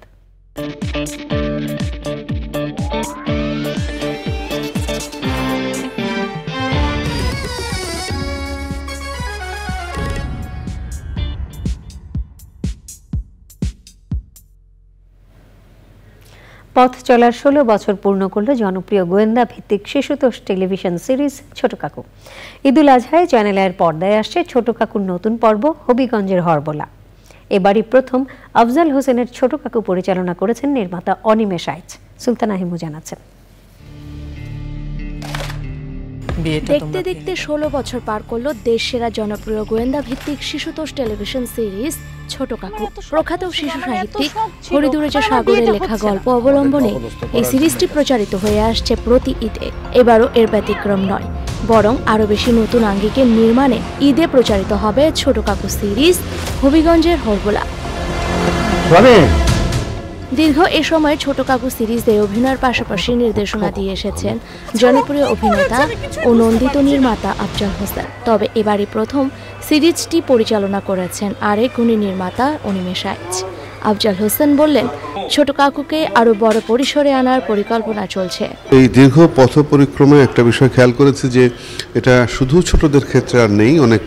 পথ চলার ষোলো বছর পূর্ণ করল জনপ্রিয় গোয়েন্দা ভিত্তিক শিশুতোষ টেলিভিশন সিরিজ ছোট কাকু ঈদুল আজহায় চ্যানেল আয়ের পর্দায় আসছে ছোট কাকুর নতুন পর্ব হবিগঞ্জের হরবলা এবারই প্রথম আফজাল হোসেনের ছোট কাকু পরিচালনা করেছেন নির্মাতা অনিমেষ আইচ সুলতান আহিমু জানাচ্ছেন দেখতে দেখতে ষোলো বছর পার করলো দেশ সেরা জনপ্রিয় গোয়েন্দা ভিত্তিক শিশুতোষ টেলিভিশন সিরিজ ছোট কাকু প্রখ্যাত শিশু সাহিত্যিক যে সাগরের লেখা গল্প অবলম্বনে এই সিরিজটি প্রচারিত হয়ে আসছে প্রতি ঈদে এবারও এর ব্যতিক্রম নয় বরং আরও বেশি নতুন আঙ্গিকের নির্মাণে ঈদে প্রচারিত হবে ছোট কাকু সিরিজ হবিগঞ্জের হরগোলা দীর্ঘ এ সময়ে ছোট কাকু সিরিজে অভিনয়ের পাশাপাশি নির্দেশনা দিয়ে এসেছেন জনপ্রিয় অভিনেতা ও নন্দিত নির্মাতা আফজাল হোসেন তবে এবারই প্রথম সিরিজটি পরিচালনা করেছেন আরেক গুণী নির্মাতা অনিমেষ আইচ আফজাল হোসেন বললেন ছোট কাকুকে আরো বড় পরিসরে আনার পরিকল্পনা চলছে এই দীর্ঘ পথ পরিক্রমায় একটা বিষয় খেয়াল করেছি যে এটা শুধু ছোটদের ক্ষেত্রে আর নেই অনেক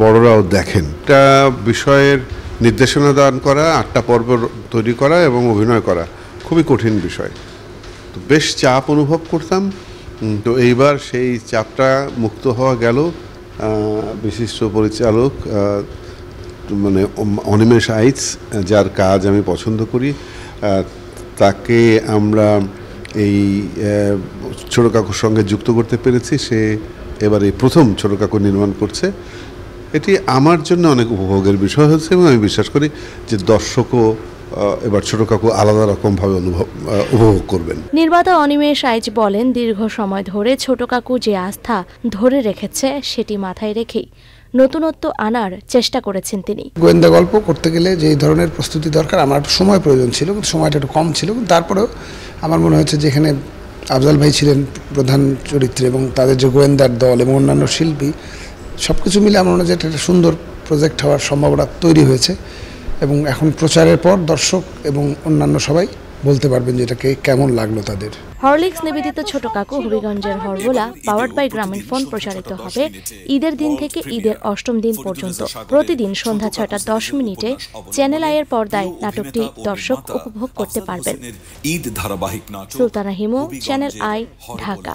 বড়রাও দেখেন এটা বিষয়ের নির্দেশনা দান করা আটটা পর্ব তৈরি করা এবং অভিনয় করা খুবই কঠিন বিষয় তো বেশ চাপ অনুভব করতাম তো এইবার সেই চাপটা মুক্ত হওয়া গেল বিশিষ্ট পরিচালক মানে অনিমেষ আইস যার কাজ আমি পছন্দ করি তাকে আমরা এই ছোট কাকুর সঙ্গে যুক্ত করতে পেরেছি সে এবারে প্রথম ছোট কাকু নির্মাণ করছে এটি আমার জন্য অনেক উপভোগের বিষয় হয়েছে এবং আমি বিশ্বাস করি যে দর্শকও এবার ছোট কাকু আলাদা রকমভাবে অনুভব উপভোগ করবেন নির্মাতা অনিমেষ আইচ বলেন দীর্ঘ সময় ধরে ছোট কাকু যে আস্থা ধরে রেখেছে সেটি মাথায় রেখেই নতুনত্ব আনার চেষ্টা করেছেন তিনি গোয়েন্দা গল্প করতে গেলে যে ধরনের প্রস্তুতি দরকার আমার একটু সময় প্রয়োজন ছিল কিন্তু সময়টা একটু কম ছিল কিন্তু তারপরেও আমার মনে হয়েছে যেখানে আফজাল ভাই ছিলেন প্রধান চরিত্রে এবং তাদের যে গোয়েন্দার দল এবং অন্যান্য শিল্পী সব কিছু মিলে আমার মনে হয় একটা সুন্দর প্রজেক্ট হওয়ার সম্ভাবনা তৈরি হয়েছে এবং এখন প্রচারের পর দর্শক এবং অন্যান্য সবাই বলতে পারবেন যে এটাকে কেমন লাগলো তাদের হরলিক্স নিবেদিত ছোট কাকু হবিগঞ্জের হরবোলা পাওয়ার্ড বাই গ্রামীণ ফোন প্রচারিত হবে ঈদের দিন থেকে ঈদের অষ্টম দিন পর্যন্ত প্রতিদিন সন্ধ্যা ছয়টা দশ মিনিটে চ্যানেল আয়ের পর্দায় নাটকটি দর্শক উপভোগ করতে পারবেন ঈদ ধারাবাহিক সুলতানা হিমু চ্যানেল আই ঢাকা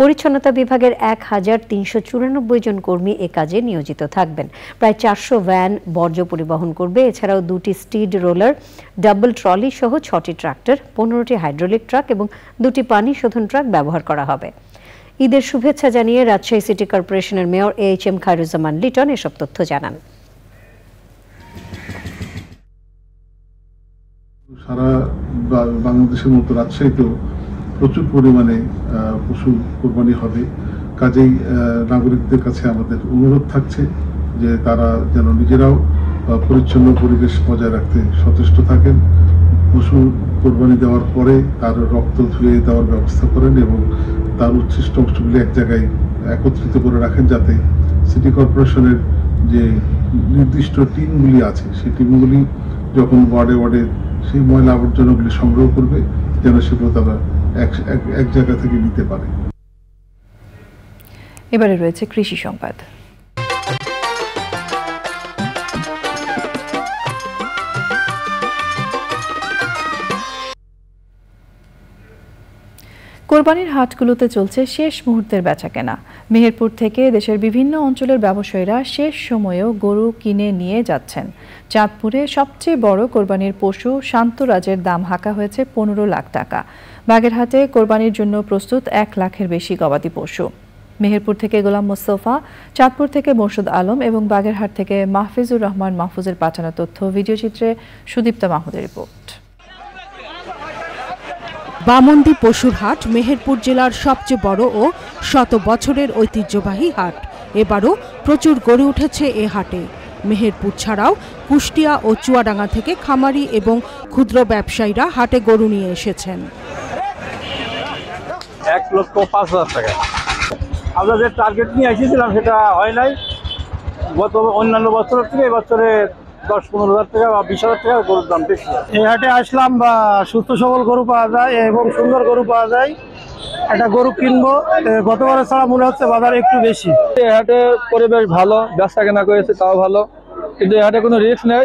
পরিচ্ছন্নতা বিভাগের এক হাজার তিনশো চুরানব্বই জন কর্মী এ কাজে নিয়োজিত থাকবেন প্রায় চারশো ভ্যান বর্জ্য পরিবহন করবে এছাড়াও দুটি স্টিড রোলার ডাবল ট্রলি সহ ছটি ট্রাক্টর পনেরোটি হাইড্রোলিক ট্রাক এবং দুটি পানি শোধন ট্রাক ব্যবহার করা হবে ঈদের শুভেচ্ছা জানিয়ে রাজশাহী সিটি কর্পোরেশনের mayor A H M Khairuzzaman Liton এসব তথ্য জানান সারা বাংলাদেশের মতো রাজশাহীতেও প্রচুর পরিমাণে পশু কোরবানি হবে কাজেই নাগরিকদের কাছে আমাদের অনুরোধ থাকছে যে তারা যেন নিজেরাও পরিচ্ছন্ন পরিবেশ বজায় রাখতে সচেষ্ট থাকেন পশু কোরবানি দেওয়ার পরে তার রক্ত ধুয়ে দেওয়ার ব্যবস্থা করেন এবং তার উচ্ছিষ্ট অংশগুলি এক জায়গায় একত্রিত করে রাখেন যাতে সিটি কর্পোরেশনের যে নির্দিষ্ট টিমগুলি আছে সেই টিমগুলি যখন ওয়ার্ডে ওয়ার্ডে সেই ময়লা আবর্জনাগুলি সংগ্রহ করবে যেন সেগুলো তারা এক জায়গা থেকে নিতে পারে এবারে রয়েছে কৃষি সংবাদ কোরবানির হাটগুলোতে চলছে শেষ মুহূর্তের বেচা কেনা মেহেরপুর থেকে দেশের বিভিন্ন অঞ্চলের ব্যবসায়ীরা শেষ সময়েও গরু কিনে নিয়ে যাচ্ছেন চাঁদপুরে সবচেয়ে বড় কোরবানির পশু শান্তরাজের দাম হাঁকা হয়েছে পনেরো লাখ টাকা বাগেরহাটে কোরবানির জন্য প্রস্তুত এক লাখের বেশি গবাদি পশু মেহেরপুর থেকে গোলাম মোস্তফা চাঁদপুর থেকে মোর্শদ আলম এবং বাগেরহাট থেকে মাহফিজুর রহমান মাহফুজের পাঠানো তথ্য ভিডিওচিত্রে সুদীপ্তা মাহমুদের রিপোর্ট বামন্দি পশুর হাট মেহেরপুর জেলার সবচেয়ে বড় ও শত বছরের ঐতিহ্যবাহী হাট এবারও প্রচুর গড়ে উঠেছে এ হাটে মেহেরপুর ছাড়াও কুষ্টিয়া ও চুয়াডাঙ্গা থেকে খামারি এবং ক্ষুদ্র ব্যবসায়ীরা হাটে গরু নিয়ে এসেছেন এক লক্ষ পাঁচ হাজার টাকা আমরা যে টার্গেট নিয়ে এসেছিলাম সেটা হয় নাই গত অন্যান্য বছরের থেকে এবছরে দশ পনেরো হাজার টাকা বা বিশ হাজার টাকা গরুর দাম বেশি এই হাটে আসলাম বা সুস্থ সবল গরু পাওয়া যায় এবং সুন্দর গরু পাওয়া যায় একটা গরু কিনবো গতবারের ছাড়া মনে হচ্ছে বাজার একটু বেশি এই হাটে পরিবেশ ভালো ব্যবসা কেনা করেছে তাও ভালো কিন্তু এখানে কোনো রিস্ক নেই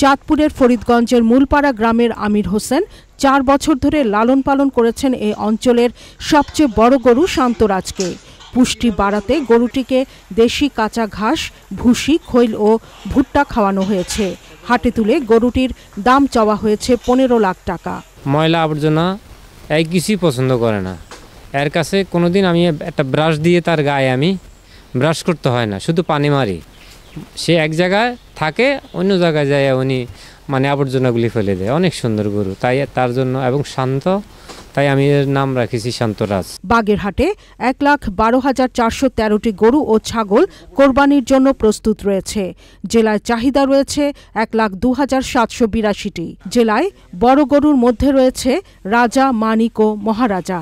চাঁদপুরের ফরিদগঞ্জের মূলপাড়া গ্রামের আমির হোসেন চার বছর ধরে লালন পালন করেছেন এই অঞ্চলের সবচেয়ে বড় গরু শান্তরাজকে পুষ্টি বাড়াতে গরুটিকে দেশি কাঁচা ঘাস ভুসি খৈল ও ভুট্টা খাওয়ানো হয়েছে হাটে তুলে গরুটির দাম চাওয়া হয়েছে পনেরো লাখ টাকা ময়লা আবর্জনা এই কিছুই পছন্দ করে না এর কাছে কোনো দিন আমি একটা ব্রাশ দিয়ে তার গায়ে আমি ব্রাশ করতে হয় না শুধু পানি মারি সে এক জায়গায় থাকে অন্য জায়গায় যায় উনি মানে আবর্জনাগুলি ফেলে দেয় অনেক সুন্দর গরু তাই তার জন্য এবং শান্ত তাই আমি এর নাম রাখেছি শান্তরাজ বাগেরহাটে এক লাখ বারো হাজার চারশো তেরোটি গরু ও ছাগল কোরবানির জন্য প্রস্তুত রয়েছে জেলায় চাহিদা রয়েছে এক লাখ দু হাজার সাতশো বিরাশিটি জেলায় বড় গরুর মধ্যে রয়েছে রাজা মানিক ও মহারাজা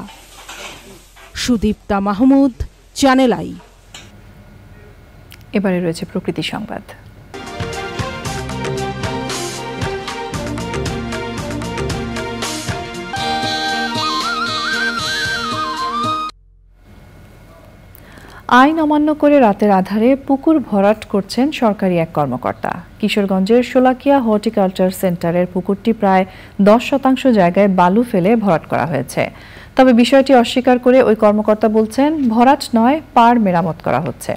সুদীপ্তা মাহমুদ চ্যানেল আই এবারে রয়েছে প্রকৃতি সংবাদ আইন অমান্য করে রাতের আধারে পুকুর ভরাট করছেন সরকারি এক কর্মকর্তা কিশোরগঞ্জের শোলাকিয়া হর্টিকালচার সেন্টারের পুকুরটি প্রায় দশ শতাংশ জায়গায় বালু ফেলে ভরাট করা হয়েছে তবে বিষয়টি অস্বীকার করে ওই কর্মকর্তা বলছেন ভরাট নয় পার মেরামত করা হচ্ছে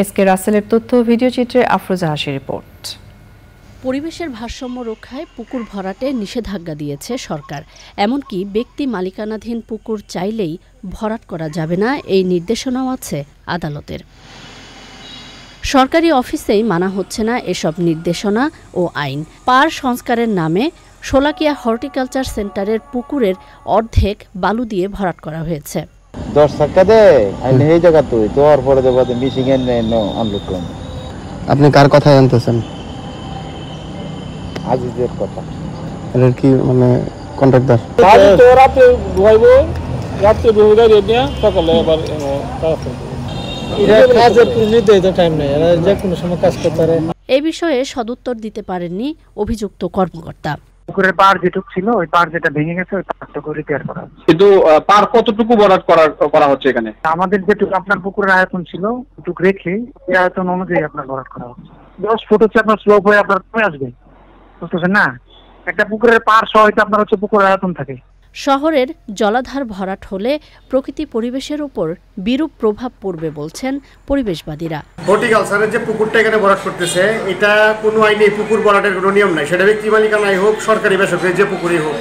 এস কে রাসেলের তথ্য ভিডিও চিত্রে আফরোজা হাসি রিপোর্ট পরিবেশের ভারসাম্য রক্ষায় পুকুর ভরাটে নিষেধাজ্ঞা দিয়েছে সরকার এমনকি ব্যক্তি মালিকানাধীন পুকুর চাইলেই ভরাট করা যাবে না এই নির্দেশনাও আছে আদালতের সরকারি অফিসেই মানা হচ্ছে না এসব নির্দেশনা ও আইন পার সংস্কারের নামে শোলাকিয়া হর্টিকালচার সেন্টারের পুকুরের অর্ধেক বালু দিয়ে ভরাট করা হয়েছে দশ টাকা দে আইলে এই জায়গা তুই তোর পরে দেবো আপনি কার কথা জানতেছেন আজিজের কথা এর কি মানে কন্ট্রাক্টর তো রাতে রাতে সকালে আবার এ বিষয়ে সদুত্তর দিতে পারেননি অভিযুক্ত কর্মকর্তা পুকুরের পার যেটুকু ছিল ওই পার যেটা ভেঙে গেছে ওই পারটুকু রিপেয়ার করা হচ্ছে কিন্তু পার কতটুকু বরাদ করা হচ্ছে এখানে আমাদের যেটুকু আপনার পুকুরের আয়তন ছিল ওটুকু রেখে এই আয়তন অনুযায়ী আপনার বরাদ করা হচ্ছে দশ ফুট হচ্ছে আপনার স্লোপ হয়ে আপনার কমে আসবে বুঝতেছেন না একটা পুকুরের পার সহ আপনার হচ্ছে পুকুরের আয়তন থাকে শহরের জলাধার ভরাট হলে প্রকৃতি পরিবেশের উপর বিরূপ প্রভাব পড়বে বলছেন পরিবেশবাদীরা হর্টিকালচারের যে পুকুরটা এখানে ভরাট করতেছে এটা কোনো আইনে পুকুর ভরাটের কোনো নিয়ম নাই সেটা ব্যক্তি মালিকানাই হোক সরকারি বেসরকারি যে পুকুরই হোক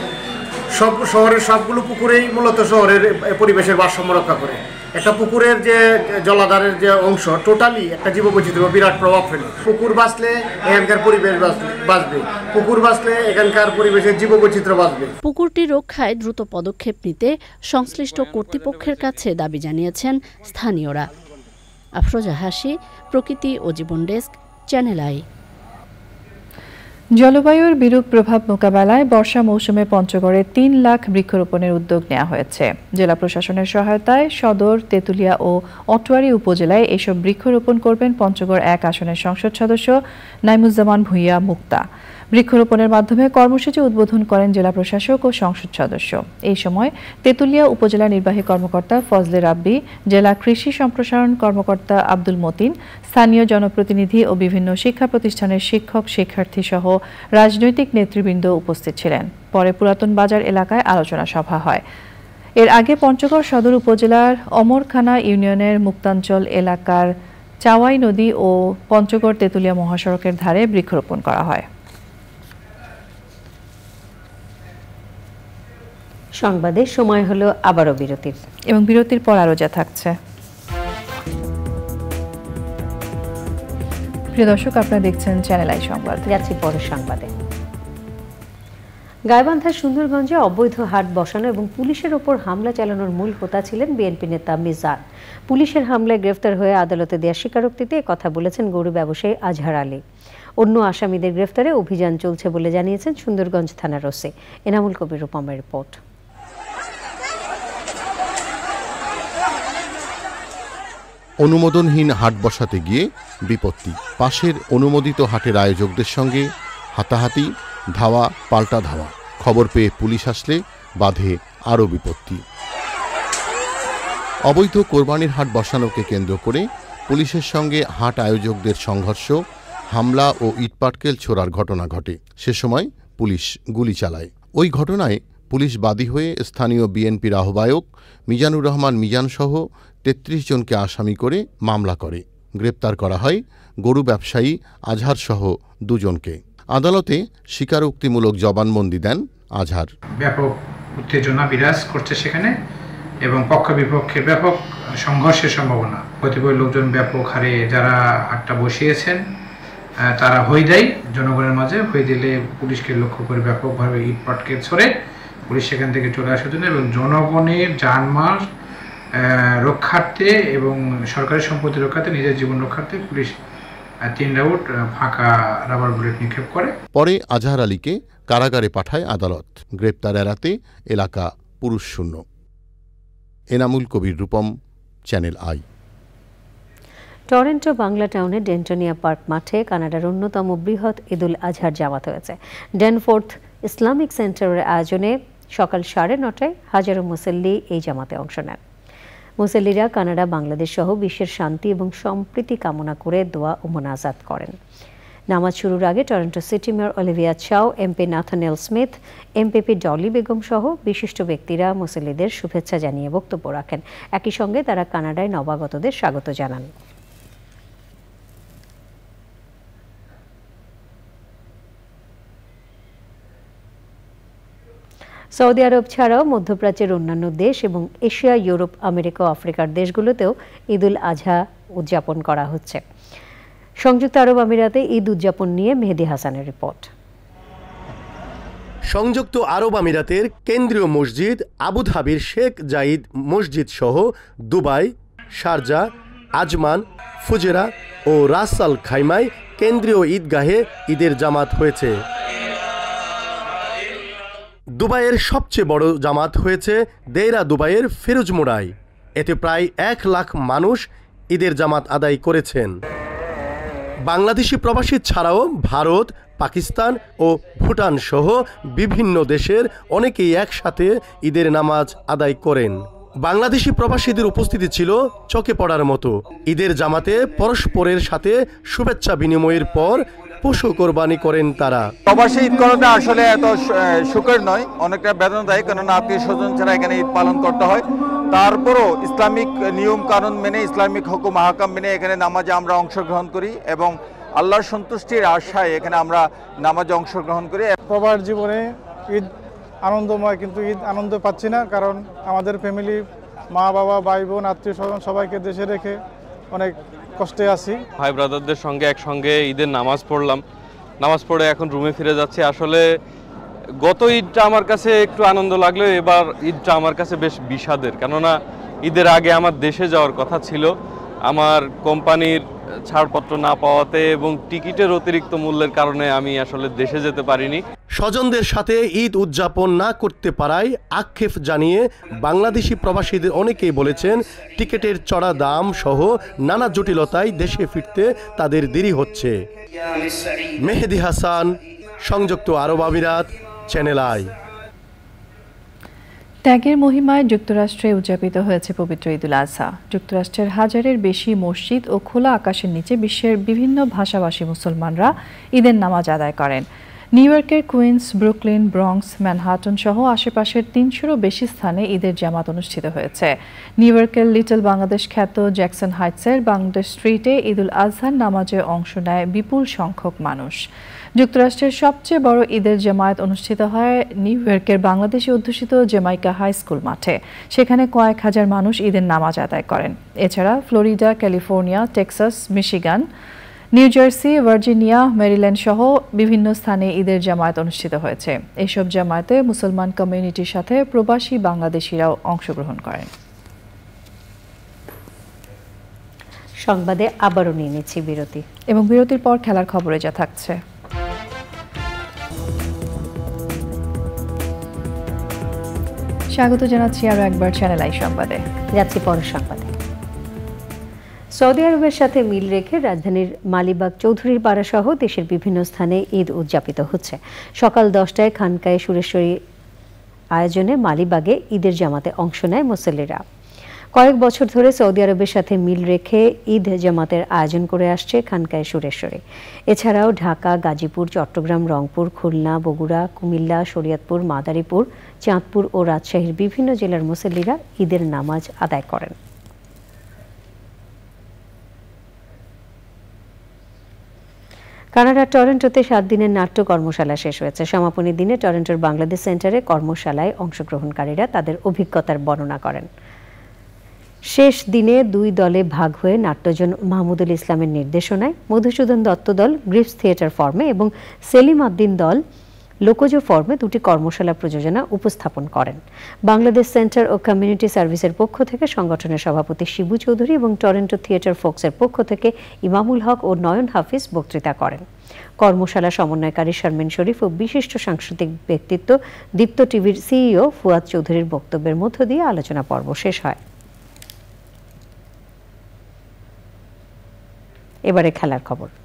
সব শহরের সবগুলো পুকুরেই মূলত শহরের পরিবেশের ভারসাম্য রক্ষা করে একটা পুকুরের যে জলাধারের যে অংশ টোটালি একটা জীববৈচিত্র্য বিরাট প্রভাব ফেলে পুকুর বাঁচলে এখানকার পরিবেশ বাঁচবে পুকুর বাঁচলে এখানকার পরিবেশের বৈচিত্র্য বাঁচবে পুকুরটি রক্ষায় দ্রুত পদক্ষেপ নিতে সংশ্লিষ্ট কর্তৃপক্ষের কাছে দাবি জানিয়েছেন স্থানীয়রা আফরোজা হাসি প্রকৃতি ও জীবন ডেস্ক চ্যানেল আই জলবায়ুর বিরূপ প্রভাব মোকাবেলায় বর্ষা মৌসুমে পঞ্চগড়ে তিন লাখ বৃক্ষরোপণের উদ্যোগ নেওয়া হয়েছে জেলা প্রশাসনের সহায়তায় সদর তেতুলিয়া ও অটোয়ারি উপজেলায় এসব বৃক্ষরোপণ করবেন পঞ্চগড় এক আসনের সংসদ সদস্য নাইমুজ্জামান ভুঁইয়া মুক্তা বৃক্ষরোপণের মাধ্যমে কর্মসূচি উদ্বোধন করেন জেলা প্রশাসক ও সংসদ সদস্য এই সময় তেঁতুলিয়া উপজেলা নির্বাহী কর্মকর্তা ফজলে রাব্বি জেলা কৃষি সম্প্রসারণ কর্মকর্তা আব্দুল মতিন স্থানীয় জনপ্রতিনিধি ও বিভিন্ন শিক্ষা প্রতিষ্ঠানের শিক্ষক শিক্ষার্থী সহ রাজনৈতিক নেতৃবৃন্দ উপস্থিত ছিলেন পরে পুরাতন বাজার এলাকায় আলোচনা সভা হয় এর আগে পঞ্চগড় সদর উপজেলার অমরখানা ইউনিয়নের মুক্তাঞ্চল এলাকার চাওয়াই নদী ও পঞ্চগড় তেঁতুলিয়া মহাসড়কের ধারে বৃক্ষরোপণ করা হয় সংবাদে সময় হলো আবারও বিরতির এবং বিরতির পর আরও যা থাকছে প্রিয় দর্শক আপনারা দেখছেন চ্যানেল আই সংবাদ যাচ্ছি পরের সংবাদে গাইবান্ধার সুন্দরগঞ্জে অবৈধ হাট বসানো এবং পুলিশের ওপর হামলা চালানোর মূল হোতা ছিলেন বিএনপি নেতা মিজান পুলিশের হামলায় গ্রেফতার হয়ে আদালতে দেয়া স্বীকারোক্তিতে কথা বলেছেন গরু ব্যবসায়ী আজহার আলী অন্য আসামিদের গ্রেফতারে অভিযান চলছে বলে জানিয়েছেন সুন্দরগঞ্জ থানার ওসি এনামুল কবির রূপমের রিপোর্ট অনুমোদনহীন হাট বসাতে গিয়ে বিপত্তি পাশের অনুমোদিত হাটের আয়োজকদের সঙ্গে হাতাহাতি ধাওয়া পাল্টা ধাওয়া খবর পেয়ে পুলিশ আসলে বাধে আরও বিপত্তি অবৈধ কোরবানির হাট বসানোকে কেন্দ্র করে পুলিশের সঙ্গে হাট আয়োজকদের সংঘর্ষ হামলা ও ইটপাটকেল ছোড়ার ঘটনা ঘটে সে সময় পুলিশ গুলি চালায় ওই ঘটনায় পুলিশ বাদী হয়ে স্থানীয় বিএনপির আহ্বায়ক মিজানুর রহমান মিজানসহ তেত্রিশ জনকে আসামি করে মামলা করে গ্রেপ্তার করা হয় গরু ব্যবসায়ী আজহারসহ দুজনকে আদালতে স্বীকারোক্তিমূলক জবানবন্দি দেন আজহার ব্যাপক উত্তেজনা বিরাজ করছে সেখানে এবং পক্ষ বিপক্ষে ব্যাপক সংঘর্ষের সম্ভাবনা কতিপয় লোকজন ব্যাপক হারে যারা আটটা বসিয়েছেন তারা হয়ে দেয় জনগণের মাঝে হয়ে দিলে পুলিশকে লক্ষ্য করে ব্যাপকভাবে ইট পাটকে ছড়ে পুলিশ সেখান থেকে চলে আসার জন্য এবং জনগণের যানমাল রক্ষার্থে এবং সরকারি সম্পত্তি রক্ষার্থে নিজের জীবন রক্ষার্থে পুলিশ তিন রাউট ফাঁকা রাবার বুলেট নিক্ষেপ করে পরে আজহার আলীকে কারাগারে পাঠায় আদালত গ্রেপ্তার এড়াতে এলাকা পুরুষ শূন্য Enamul Kabir Rupam channel I Toronto Bangla টাউনে ডেন্টনিয়া পার্ক মাঠে কানাডার অন্যতম বৃহৎ ঈদুল আজহার জামাত হয়েছে ডেনফোর্থ ইসলামিক সেন্টারের আয়োজনে সকাল সাড়ে নটায় হাজারো মুসল্লি এই জামাতে অংশ নেন মুসল্লিরা কানাডা বাংলাদেশ সহ বিশ্বের শান্তি এবং সম্প্রীতি কামনা করে দোয়া ও মোনাজাত করেন নামাজ শুরুর আগে Toronto city mayor Olivia Chow MP Nathaniel Smith MPP Dolly Begum সহ বিশিষ্ট ব্যক্তিরা মুসল্লিদের শুভেচ্ছা জানিয়ে বক্তব্য রাখেন একই সঙ্গে তারা কানাডায় নবাগতদের স্বাগত জানান সৌদি আরব ছাড়াও মধ্যপ্রাচ্যের অন্যান্য দেশ এবং এশিয়া ইউরোপ আমেরিকা আফ্রিকার দেশগুলোতেও ঈদ উল আজহা উদযাপন করা হচ্ছে সংযুক্ত আরব আমিরাতে ঈদ উদযাপন নিয়ে মেহেদি হাসানের রিপোর্ট সংযুক্ত আরব আমিরাতের কেন্দ্রীয় মসজিদ আবুধাবির শেখ জাইদ মসজিদ সহ দুবাই শারজা আজমান ফুজেরা ও রাসাল খাইমায় কেন্দ্রীয় ঈদগাহে ঈদের জামাত হয়েছে দুবাইয়ের সবচেয়ে বড় জামাত হয়েছে দেইরা দুবাইয়ের ফিরোজ মোড়াই এতে প্রায় এক লাখ মানুষ ঈদের জামাত আদায় করেছেন বাংলাদেশি প্রবাসী ছাড়াও ভারত পাকিস্তান ও ভুটান সহ বিভিন্ন দেশের অনেকেই একসাথে ঈদের নামাজ আদায় করেন বাংলাদেশি প্রবাসীদের উপস্থিতি ছিল চকে পড়ার মতো ঈদের জামাতে পরস্পরের সাথে শুভেচ্ছা বিনিময়ের পর পশু কোরবানি করেন তারা প্রবাসী ঈদ করাটা আসলে এত সুখের নয় অনেকটা বেদনাদায়ক কেননা আত্মীয় স্বজন ছাড়া এখানে ঈদ পালন করতে হয় তারপরও ইসলামিক নিয়ম কানুন মেনে ইসলামিক হকু হাকাম মেনে এখানে নামাজে আমরা অংশগ্রহণ করি এবং আল্লাহর সন্তুষ্টির আশায় এখানে আমরা নামাজে অংশগ্রহণ করি প্রবাস জীবনে ঈদ আনন্দময় কিন্তু ঈদ আনন্দ পাচ্ছি না কারণ আমাদের ফ্যামিলি মা বাবা ভাই বোন আত্মীয় স্বজন সবাইকে দেশে রেখে অনেক কষ্টে আছি ভাই ব্রাদারদের সঙ্গে একসঙ্গে ঈদের নামাজ পড়লাম নামাজ পড়ে এখন রুমে ফিরে যাচ্ছি আসলে গত ঈদটা আমার কাছে একটু আনন্দ লাগলেও এবার ঈদটা আমার কাছে বেশ বিষাদের কেননা ঈদের আগে আমার দেশে যাওয়ার কথা ছিল আমার কোম্পানির ছাড়পত্র না পাওয়াতে এবং টিকিটের অতিরিক্ত মূল্যের কারণে আমি আসলে দেশে যেতে পারিনি স্বজনদের সাথে ঈদ উদযাপন না করতে পারায় আক্ষেপ জানিয়ে বাংলাদেশি প্রবাসীদের অনেকেই বলেছেন টিকিটের চড়া দাম সহ নানা জটিলতায় দেশে ফিরতে তাদের দেরি হচ্ছে মেহেদি হাসান সংযুক্ত আরব আমিরাত চ্যানেল আয় ত্যাগের মহিমায় যুক্তরাষ্ট্রে উদযাপিত হয়েছে পবিত্র ঈদুল আজহা যুক্তরাষ্ট্রের হাজারের বেশি মসজিদ ও খোলা আকাশের নিচে বিশ্বের বিভিন্ন ভাষাভাষী মুসলমানরা ঈদের নামাজ আদায় করেন নিউ ইয়র্কের কুইন্স ব্রুকলিন ব্রংস ম্যানহাটন সহ আশেপাশের তিনশোরও বেশি স্থানে ঈদের জামাত অনুষ্ঠিত হয়েছে নিউ ইয়র্কের লিটল বাংলাদেশ খ্যাত জ্যাকসন হাইটসের বাংলাদেশ স্ট্রিটে ঈদুল আজহার নামাজে অংশ নেয় বিপুল সংখ্যক মানুষ যুক্তরাষ্ট্রের সবচেয়ে বড় ঈদের জামায়াত অনুষ্ঠিত হয় নিউ ইয়র্কের বাংলাদেশি অধ্যুষিত জেমাইকা হাই স্কুল মাঠে সেখানে কয়েক হাজার মানুষ ঈদের নামাজ আদায় করেন এছাড়া Florida California Texas Michigan New Jersey Virginia Maryland সহ বিভিন্ন স্থানে ঈদের জামায়াত অনুষ্ঠিত হয়েছে এসব জামায়াতে মুসলমান কমিউনিটির সাথে প্রবাসী বাংলাদেশিরাও অংশগ্রহণ করেন সংবাদে আবারও নিয়ে নিচ্ছি বিরতি এবং বিরতির পর খেলার খবরে যা থাকছে স্বাগত জানাচ্ছি আরও একবার চ্যানেল আই সংবাদে যাচ্ছি পরের সংবাদে সৌদি আরবের সাথে মিল রেখে রাজধানীর মালিবাগ চৌধুরীর পাড়াসহ দেশের বিভিন্ন স্থানে ঈদ উদযাপিত হচ্ছে সকাল দশটায় খানকায় সুরেশ্বরী আয়োজনে মালিবাগে ঈদের জামাতে অংশ নেয় মুসল্লিরা কয়েক বছর ধরে সৌদি আরবের সাথে মিল রেখে ঈদ জামাতের আয়োজন করে আসছে খানকায় সুরেশ্বরে এছাড়াও ঢাকা গাজীপুর চট্টগ্রাম রংপুর খুলনা বগুড়া কুমিল্লা শরিয়তপুর মাদারীপুর চাঁদপুর ও রাজশাহীর বিভিন্ন জেলার মুসল্লিরা ঈদের নামাজ আদায় করেন কানাডার টরেন্টোতে সাত দিনের নাট্য কর্মশালা শেষ হয়েছে সমাপনী দিনে টরেন্টোর বাংলাদেশ সেন্টারে কর্মশালায় অংশগ্রহণকারীরা তাদের অভিজ্ঞতার বর্ণনা করেন শেষ দিনে দুই দলে ভাগ হয়ে নাট্যজন মাহমুদুল ইসলামের নির্দেশনায় মধুসূদন দত্ত দল গ্রিপস থিয়েটার ফর্মে এবং সেলিম আদ্দিন দল লোকজ ফর্মে দুটি কর্মশালা প্রযোজনা উপস্থাপন করেন বাংলাদেশ সেন্টার ও কমিউনিটি সার্ভিসের পক্ষ থেকে সংগঠনের সভাপতি শিবু চৌধুরী এবং টরেন্টো থিয়েটার ফোক্সের পক্ষ থেকে ইমামুল হক ও নয়ন হাফিজ বক্তৃতা করেন কর্মশালা সমন্বয়কারী শারমিন শরীফ ও বিশিষ্ট সাংস্কৃতিক ব্যক্তিত্ব দীপ্ত টিভির সিইও ফুয়াদ চৌধুরীর বক্তব্যের মধ্য দিয়ে আলোচনা পর্ব শেষ হয় এবারে খেলার খবর